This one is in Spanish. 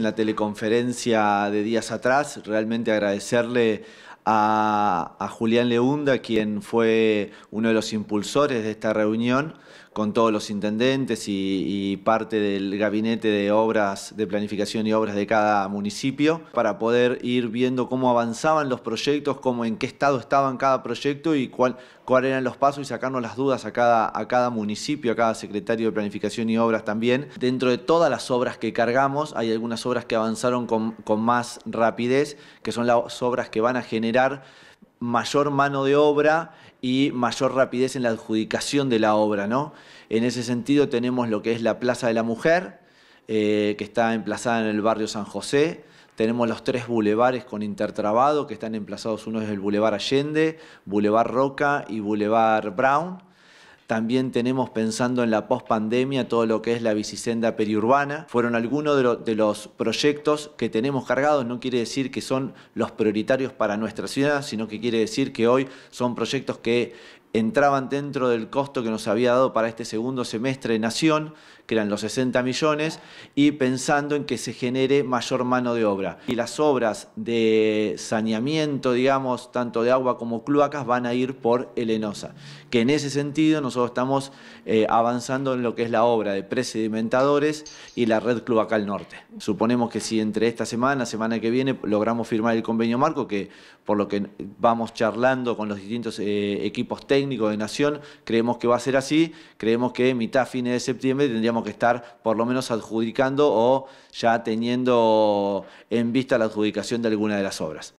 En la teleconferencia de días atrás, realmente agradecerle a, Julián Leunda, quien fue uno de los impulsores de esta reunión con todos los intendentes y, parte del gabinete de obras de planificación y obras de cada municipio, para poder ir viendo cómo avanzaban los proyectos, cómo en qué estado estaban cada proyecto y cuáles eran los pasos y sacarnos las dudas a cada, a cada municipio, a cada secretario de planificación y obras también. Dentro de todas las obras que cargamos, hay algunas obras que avanzaron con, con más rapidez, que son las obras que van a generar mayor mano de obra y mayor rapidez en la adjudicación de la obra. ¿no? En ese sentido tenemos lo que es la Plaza de la Mujer, eh, que está emplazada en el barrio San José. Tenemos los tres bulevares con intertrabado, que están emplazados, uno es el Boulevard Allende, Boulevard Roca y Boulevard Brown. También tenemos pensando en la pospandemia todo lo que es la bicicenda periurbana. Fueron algunos de, de los proyectos que tenemos cargados. No quiere decir que son los prioritarios para nuestra ciudad, sino que quiere decir que hoy son proyectos que entraban dentro del costo que nos había dado para este segundo semestre de Nación, que eran los 60 millones, y pensando en que se genere mayor mano de obra. Y las obras de saneamiento, digamos, tanto de agua como cloacas, van a ir por Elenosa. Que en ese sentido nosotros estamos eh, avanzando en lo que es la obra de presedimentadores y la red cloacal norte. Suponemos que si entre esta semana, semana que viene, logramos firmar el convenio marco, que por lo que vamos charlando con los distintos eh, equipos técnicos, técnico de Nación, creemos que va a ser así, creemos que mitad, fines de septiembre tendríamos que estar por lo menos adjudicando o ya teniendo en vista la adjudicación de alguna de las obras.